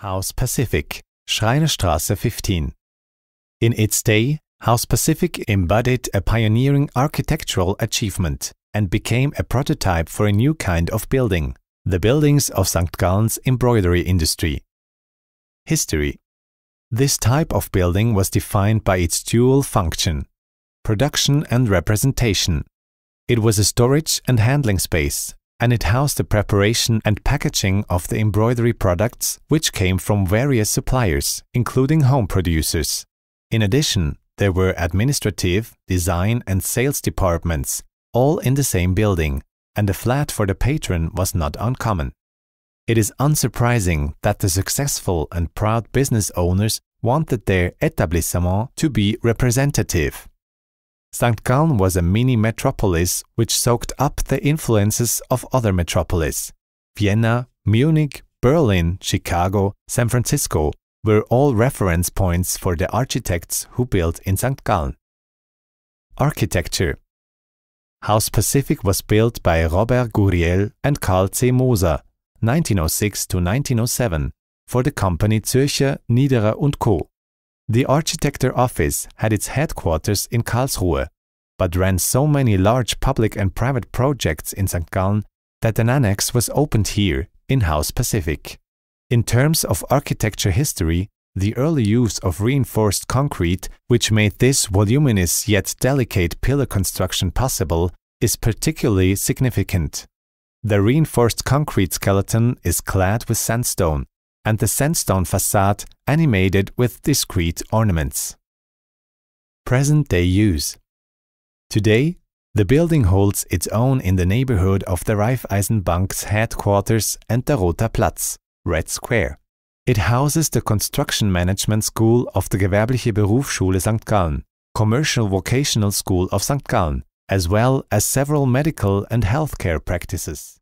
House Pacific, Schreinerstraße 15. In its day, House Pacific embodied a pioneering architectural achievement and became a prototype for a new kind of building, the buildings of St. Gallen's embroidery industry. History This type of building was defined by its dual function, production and representation. It was a storage and handling space, and it housed the preparation and packaging of the embroidery products, which came from various suppliers, including home producers. In addition, there were administrative, design, and sales departments, all in the same building, and a flat for the patron was not uncommon. It is unsurprising that the successful and proud business owners wanted their etablissement to be representative. St. Gallen was a mini metropolis which soaked up the influences of other metropolises. Vienna, Munich, Berlin, Chicago, San Francisco were all reference points for the architects who built in St. Gallen. Architecture House Pacific was built by Robert Guriel and Karl C. Moser, 1906 to 1907, for the company Zürcher, Niederer und Co. The Architecture Office had its headquarters in Karlsruhe, but ran so many large public and private projects in St. Gallen that an annex was opened here in House Pacific. In terms of architecture history, the early use of reinforced concrete, which made this voluminous yet delicate pillar construction possible, is particularly significant. The reinforced concrete skeleton is clad with sandstone, and the sandstone facade animated with discrete ornaments. Present-day use Today, the building holds its own in the neighborhood of the Raiffeisenbank's headquarters and the Roter Platz, Red Square. It houses the Construction Management School of the Gewerbliche Berufsschule St. Gallen, Commercial Vocational School of St. Gallen, as well as several medical and healthcare practices.